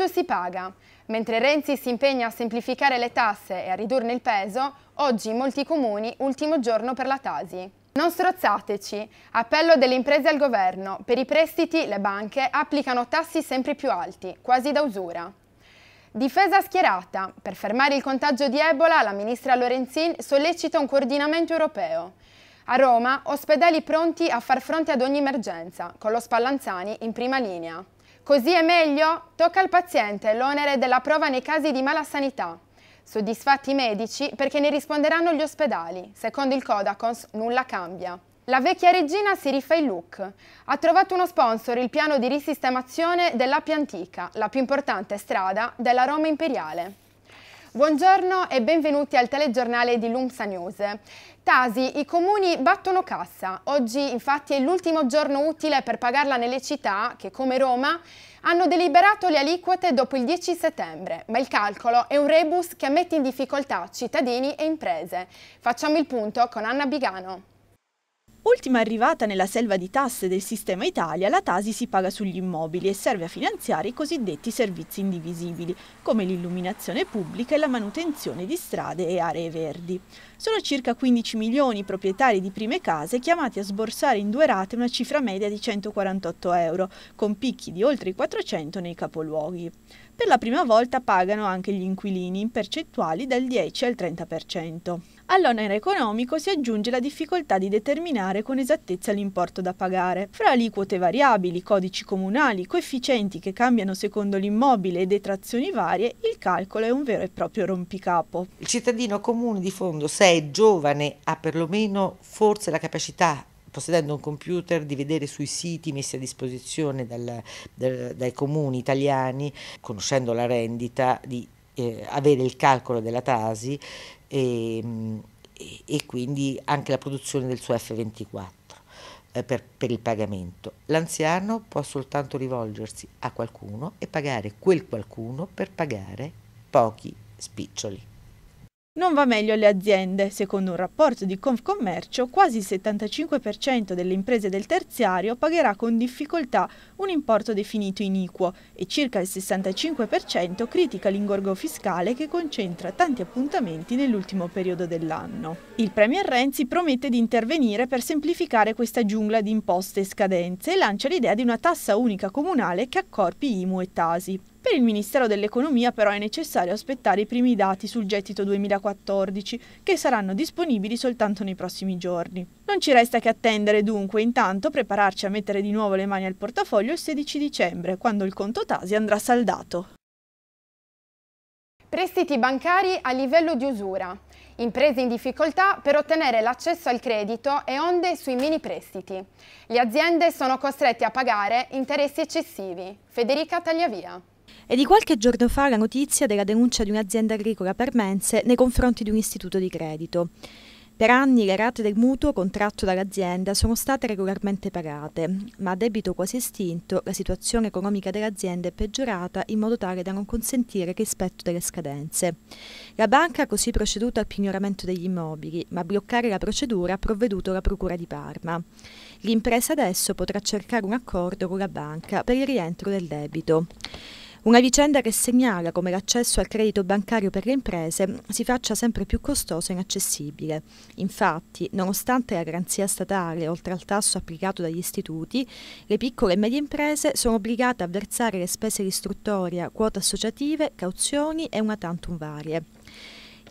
tanto si paga. Mentre Renzi si impegna a semplificare le tasse e a ridurne il peso, oggi in molti comuni ultimo giorno per la Tasi. Non strozzateci. Appello delle imprese al governo. Per i prestiti le banche applicano tassi sempre più alti, quasi da usura. Difesa schierata. Per fermare il contagio di Ebola, la ministra Lorenzin sollecita un coordinamento europeo. A Roma, ospedali pronti a far fronte ad ogni emergenza, con lo Spallanzani in prima linea. Così è meglio? Tocca al paziente l'onere della prova nei casi di mala sanità. Soddisfatti i medici perché ne risponderanno gli ospedali. Secondo il Codacons nulla cambia. La vecchia regina si rifà il look. Ha trovato uno sponsor il piano di risistemazione dell'Appia Antica, la più importante strada della Roma imperiale. Buongiorno e benvenuti al telegiornale di Lumsa News. Tasi, i comuni battono cassa. Oggi infatti è l'ultimo giorno utile per pagarla nelle città che, come Roma, hanno deliberato le aliquote dopo il 10 settembre, ma il calcolo è un rebus che mette in difficoltà cittadini e imprese. Facciamo il punto con Anna Bigano. Ultima arrivata nella selva di tasse del sistema Italia, la Tasi si paga sugli immobili e serve a finanziare i cosiddetti servizi indivisibili, come l'illuminazione pubblica e la manutenzione di strade e aree verdi. Sono circa 15 milioni i proprietari di prime case chiamati a sborsare in due rate una cifra media di 148 euro, con picchi di oltre i 400 nei capoluoghi. Per la prima volta pagano anche gli inquilini in percentuali dal 10 al 30%. All'onere economico si aggiunge la difficoltà di determinare con esattezza l'importo da pagare. Fra aliquote variabili, codici comunali, coefficienti che cambiano secondo l'immobile e detrazioni varie, il calcolo è un vero e proprio rompicapo. Il cittadino comune di fondo, se è giovane, ha perlomeno forse la capacità possedendo un computer, di vedere sui siti messi a disposizione dal, dal, dai comuni italiani, conoscendo la rendita, di eh, avere il calcolo della Tasi ehm, e, e, quindi anche la produzione del suo F24 eh, per, per, il pagamento. L'anziano può soltanto rivolgersi a qualcuno e pagare quel qualcuno per pagare pochi spiccioli. Non va meglio alle aziende. Secondo un rapporto di Confcommercio, quasi il 75% delle imprese del terziario pagherà con difficoltà un importo definito iniquo e circa il 65% critica l'ingorgo fiscale che concentra tanti appuntamenti nell'ultimo periodo dell'anno. Il Premier Renzi promette di intervenire per semplificare questa giungla di imposte e scadenze e lancia l'idea di una tassa unica comunale che accorpi IMU e Tasi. Per il Ministero dell'Economia però è necessario aspettare i primi dati sul gettito 2014, che saranno disponibili soltanto nei prossimi giorni. Non ci resta che attendere dunque, intanto prepararci a mettere di nuovo le mani al portafoglio il 16 dicembre, quando il conto Tasi andrà saldato. Prestiti bancari a livello di usura. Imprese in difficoltà per ottenere l'accesso al credito e onde sui mini prestiti. Le aziende sono costrette a pagare interessi eccessivi. Federica Tagliavia. È di qualche giorno fa la notizia della denuncia di un'azienda agricola parmense nei confronti di un istituto di credito. Per anni le rate del mutuo contratto dall'azienda sono state regolarmente pagate, ma a debito quasi estinto la situazione economica dell'azienda è peggiorata in modo tale da non consentire il rispetto delle scadenze. La banca ha così proceduto al pignoramento degli immobili, ma a bloccare la procedura ha provveduto la Procura di Parma. L'impresa adesso potrà cercare un accordo con la banca per il rientro del debito. Una vicenda che segnala come l'accesso al credito bancario per le imprese si faccia sempre più costoso e inaccessibile. Infatti, nonostante la garanzia statale, oltre al tasso applicato dagli istituti, le piccole e medie imprese sono obbligate a versare le spese di istruttoria, quote associative, cauzioni e una tantum varie.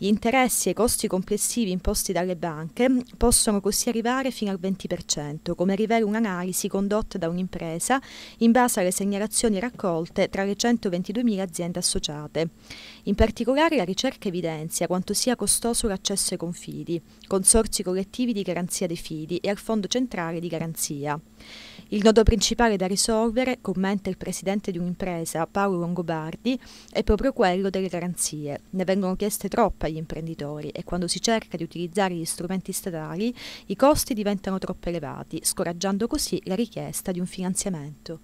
Gli interessi e i costi complessivi imposti dalle banche possono così arrivare fino al 20%, come rivela un'analisi condotta da un'impresa in base alle segnalazioni raccolte tra le 122.000 aziende associate. In particolare la ricerca evidenzia quanto sia costoso l'accesso ai confidi, consorzi collettivi di garanzia dei fidi e al Fondo Centrale di Garanzia. Il nodo principale da risolvere, commenta il presidente di un'impresa, Paolo Longobardi, è proprio quello delle garanzie. Ne vengono chieste troppe agli imprenditori e quando si cerca di utilizzare gli strumenti statali i costi diventano troppo elevati, scoraggiando così la richiesta di un finanziamento.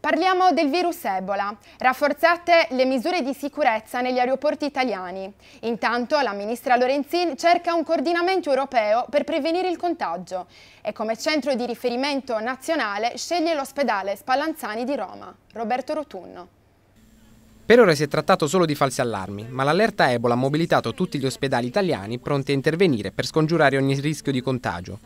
Parliamo del virus Ebola. Rafforzate le misure di sicurezza negli aeroporti italiani. Intanto la ministra Lorenzin cerca un coordinamento europeo per prevenire il contagio e come centro di riferimento nazionale sceglie l'ospedale Spallanzani di Roma. Roberto Rotunno. Per ora si è trattato solo di falsi allarmi, ma l'allerta Ebola ha mobilitato tutti gli ospedali italiani pronti a intervenire per scongiurare ogni rischio di contagio.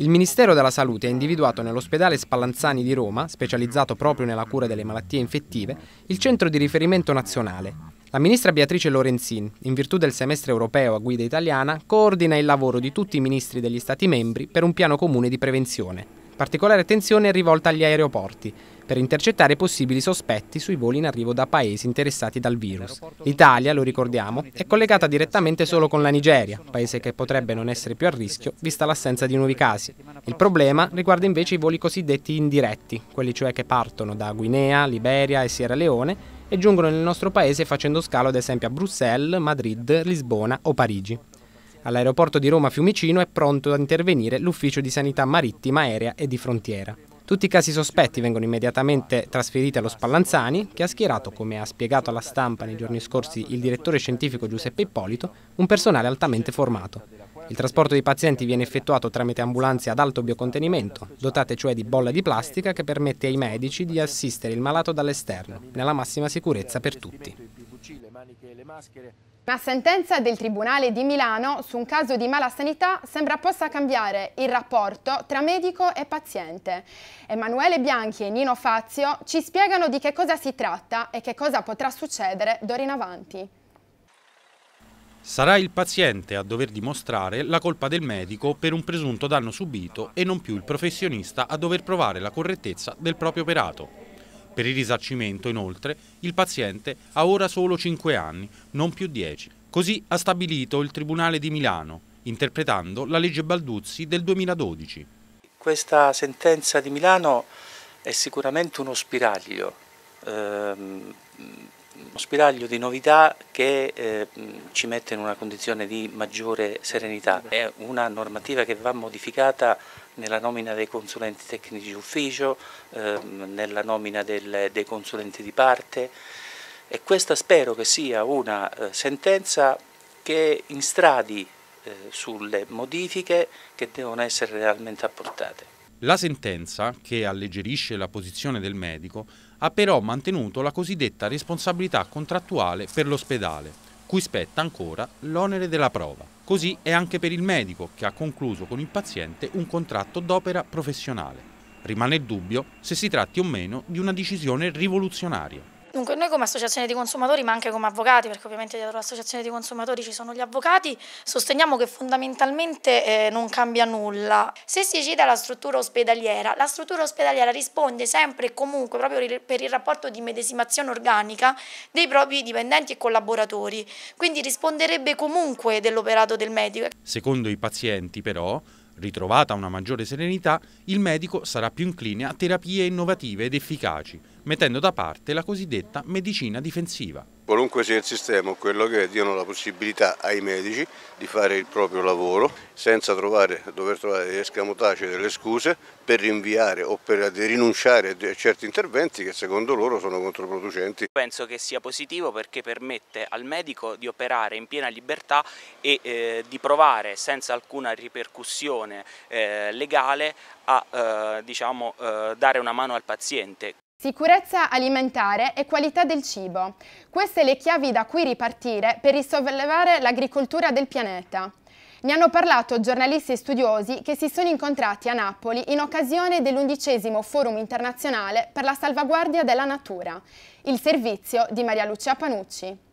Il Ministero della Salute ha individuato nell'ospedale Spallanzani di Roma, specializzato proprio nella cura delle malattie infettive, il centro di riferimento nazionale. La ministra Beatrice Lorenzin, in virtù del semestre europeo a guida italiana, coordina il lavoro di tutti i ministri degli Stati membri per un piano comune di prevenzione. Particolare attenzione è rivolta agli aeroporti, per intercettare possibili sospetti sui voli in arrivo da paesi interessati dal virus. L'Italia, lo ricordiamo, è collegata direttamente solo con la Nigeria, paese che potrebbe non essere più a rischio vista l'assenza di nuovi casi. Il problema riguarda invece i voli cosiddetti indiretti, quelli cioè che partono da Guinea, Liberia e Sierra Leone e giungono nel nostro paese facendo scalo ad esempio a Bruxelles, Madrid, Lisbona o Parigi. All'aeroporto di Roma Fiumicino è pronto ad intervenire l'Ufficio di Sanità Marittima, Aerea e di Frontiera. Tutti i casi sospetti vengono immediatamente trasferiti allo Spallanzani, che ha schierato, come ha spiegato alla stampa nei giorni scorsi il direttore scientifico Giuseppe Ippolito, un personale altamente formato. Il trasporto dei pazienti viene effettuato tramite ambulanze ad alto biocontenimento, dotate cioè di bolla di plastica che permette ai medici di assistere il malato dall'esterno, nella massima sicurezza per tutti. Una sentenza del Tribunale di Milano su un caso di mala sanità sembra possa cambiare il rapporto tra medico e paziente. Emanuele Bianchi e Nino Fazio ci spiegano di che cosa si tratta e che cosa potrà succedere d'ora in avanti. Sarà il paziente a dover dimostrare la colpa del medico per un presunto danno subito e non più il professionista a dover provare la correttezza del proprio operato. Per il risarcimento, inoltre, il paziente ha ora solo 5 anni, non più 10. Così ha stabilito il Tribunale di Milano, interpretando la legge Balduzzi del 2012. Questa sentenza di Milano è sicuramente uno spiraglio, ehm, uno spiraglio di novità che eh, ci mette in una condizione di maggiore serenità. È una normativa che va modificata nella nomina dei consulenti tecnici d'ufficio, ehm, nella nomina del, dei consulenti di parte e questa spero che sia una eh, sentenza che instradi eh, sulle modifiche che devono essere realmente apportate. La sentenza, che alleggerisce la posizione del medico, ha però mantenuto la cosiddetta responsabilità contrattuale per l'ospedale, cui spetta ancora l'onere della prova. Così è anche per il medico che ha concluso con il paziente un contratto d'opera professionale. Rimane il dubbio se si tratti o meno di una decisione rivoluzionaria. Dunque, noi come associazione di consumatori, ma anche come avvocati, perché ovviamente dietro l'associazione di consumatori ci sono gli avvocati, sosteniamo che fondamentalmente eh, non cambia nulla. Se si cita la struttura ospedaliera, la struttura ospedaliera risponde sempre e comunque proprio per il rapporto di medesimazione organica dei propri dipendenti e collaboratori, quindi risponderebbe comunque dell'operato del medico. Secondo i pazienti però Ritrovata una maggiore serenità, il medico sarà più incline a terapie innovative ed efficaci, mettendo da parte la cosiddetta medicina difensiva. Qualunque sia il sistema, quello che è, diano la possibilità ai medici di fare il proprio lavoro senza trovare, dover trovare delle escamotaci, delle scuse per rinviare o per rinunciare a certi interventi che secondo loro sono controproducenti. Penso che sia positivo perché permette al medico di operare in piena libertà e eh, di provare senza alcuna ripercussione eh, legale a eh, diciamo, eh, dare una mano al paziente. Sicurezza alimentare e qualità del cibo. Queste le chiavi da cui ripartire per risollevare l'agricoltura del pianeta. Ne hanno parlato giornalisti e studiosi che si sono incontrati a Napoli in occasione dell'undicesimo Forum internazionale per la salvaguardia della natura. Il servizio di Maria Lucia Panucci.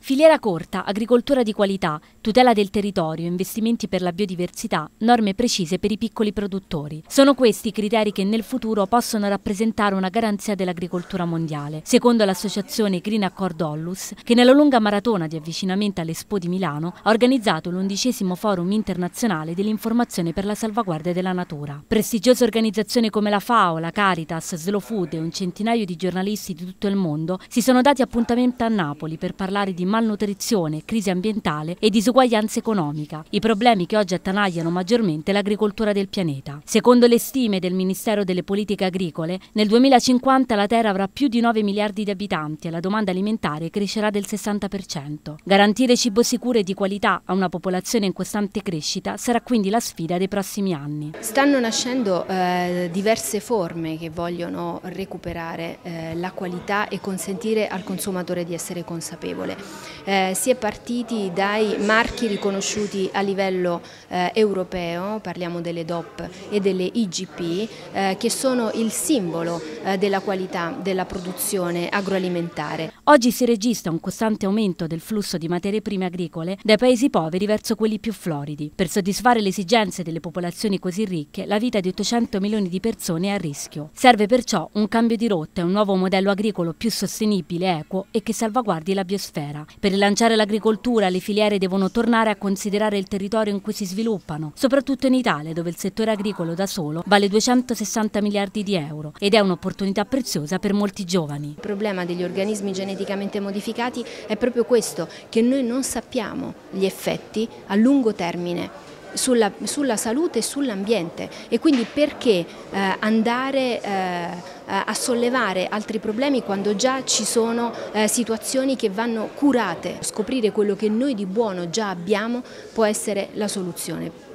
Filiera corta, agricoltura di qualità, tutela del territorio, investimenti per la biodiversità, norme precise per i piccoli produttori. Sono questi i criteri che nel futuro possono rappresentare una garanzia dell'agricoltura mondiale, secondo l'associazione Green Accord Ollus, che nella lunga maratona di avvicinamento all'Expo di Milano ha organizzato l'undicesimo forum internazionale dell'informazione per la salvaguardia della natura. Prestigiose organizzazioni come la FAO, la Caritas, Slow Food e un centinaio di giornalisti di tutto il mondo si sono dati appuntamento a Napoli per parlare di malnutrizione, crisi ambientale e disuguaglianza economica, i problemi che oggi attanagliano maggiormente l'agricoltura del pianeta. Secondo le stime del Ministero delle Politiche Agricole, nel 2050 la Terra avrà più di 9 miliardi di abitanti e la domanda alimentare crescerà del 60%. Garantire cibo sicuro e di qualità a una popolazione in costante crescita sarà quindi la sfida dei prossimi anni. Stanno nascendo eh, diverse forme che vogliono recuperare eh, la qualità e consentire al consumatore di essere consapevole eh, si è partiti dai marchi riconosciuti a livello eh, europeo, parliamo delle DOP e delle IGP, eh, che sono il simbolo eh, della qualità della produzione agroalimentare. Oggi si registra un costante aumento del flusso di materie prime agricole dai paesi poveri verso quelli più floridi. Per soddisfare le esigenze delle popolazioni così ricche, la vita di 800 milioni di persone è a rischio. Serve perciò un cambio di rotta e un nuovo modello agricolo più sostenibile, equo e che salvaguardi la biosfera. Per rilanciare l'agricoltura le filiere devono tornare a considerare il territorio in cui si sviluppano, soprattutto in Italia dove il settore agricolo da solo vale 260 miliardi di euro ed è un'opportunità preziosa per molti giovani. Il problema degli organismi geneticamente modificati è proprio questo, che noi non sappiamo gli effetti a lungo termine sulla, sulla salute e sull'ambiente e quindi perché eh, andare... Eh, eh, a sollevare altri problemi quando già ci sono eh, situazioni che vanno curate. Scoprire quello che noi di buono già abbiamo può essere la soluzione.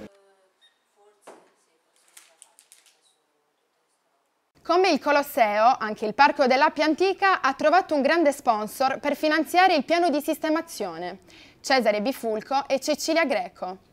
Come il Colosseo, anche il Parco dell'Appia Antica ha trovato un grande sponsor per finanziare il piano di sistemazione, Cesare Bifulco e Cecilia Greco.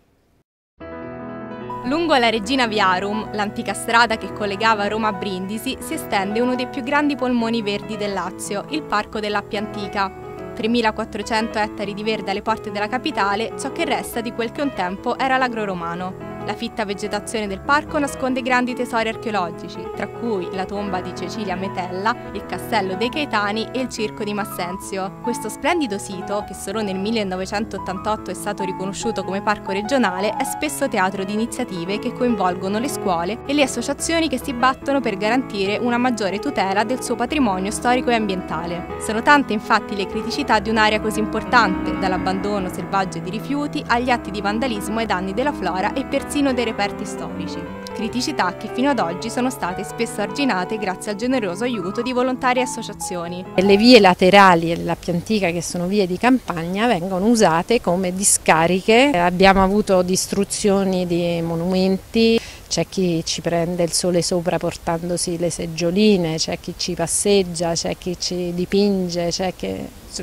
Lungo la Regina Viarum, l'antica strada che collegava Roma a Brindisi, si estende uno dei più grandi polmoni verdi del Lazio, il Parco dell'Appia Antica. 3.400 ettari di verde alle porte della capitale, ciò che resta di quel che un tempo era l'agro romano. La fitta vegetazione del parco nasconde grandi tesori archeologici, tra cui la tomba di Cecilia Metella, il castello dei Caetani e il circo di Massenzio. Questo splendido sito, che solo nel 1988 è stato riconosciuto come parco regionale, è spesso teatro di iniziative che coinvolgono le scuole e le associazioni che si battono per garantire una maggiore tutela del suo patrimonio storico e ambientale. Sono tante infatti le criticità di un'area così importante, dall'abbandono selvaggio di rifiuti agli atti di vandalismo ai danni della flora e persino magazzino dei reperti storici, criticità che fino ad oggi sono state spesso arginate grazie al generoso aiuto di volontari e associazioni. Le vie laterali della Piantica, che sono vie di campagna, vengono usate come discariche, abbiamo avuto distruzioni di monumenti, c'è chi ci prende il sole sopra portandosi le seggioline, c'è chi ci passeggia, c'è chi ci dipinge, c'è chi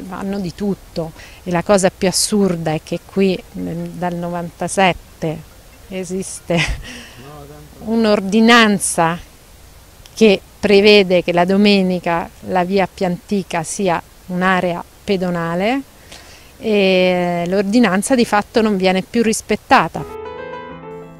fanno di tutto. E la cosa più assurda è che qui dal 97 esiste un'ordinanza che prevede che la domenica la via più antica sia un'area pedonale e l'ordinanza di fatto non viene più rispettata.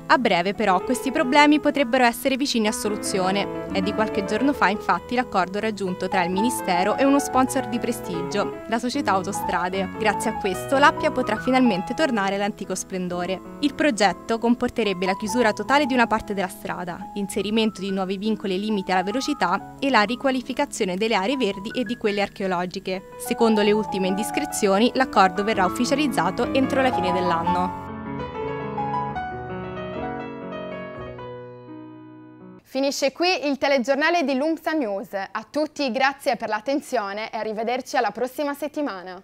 A breve però questi problemi potrebbero essere vicini a soluzione. È di qualche giorno fa infatti l'accordo raggiunto tra il Ministero e uno sponsor di prestigio, la società Autostrade. Grazie a questo l'Appia potrà finalmente tornare all'antico splendore. Il progetto comporterebbe la chiusura totale di una parte della strada, l'inserimento di nuovi vincoli e limiti alla velocità e la riqualificazione delle aree verdi e di quelle archeologiche. Secondo le ultime indiscrezioni l'accordo verrà ufficializzato entro la fine dell'anno. Finisce qui il telegiornale di Lumsa News. A tutti grazie per l'attenzione e arrivederci alla prossima settimana.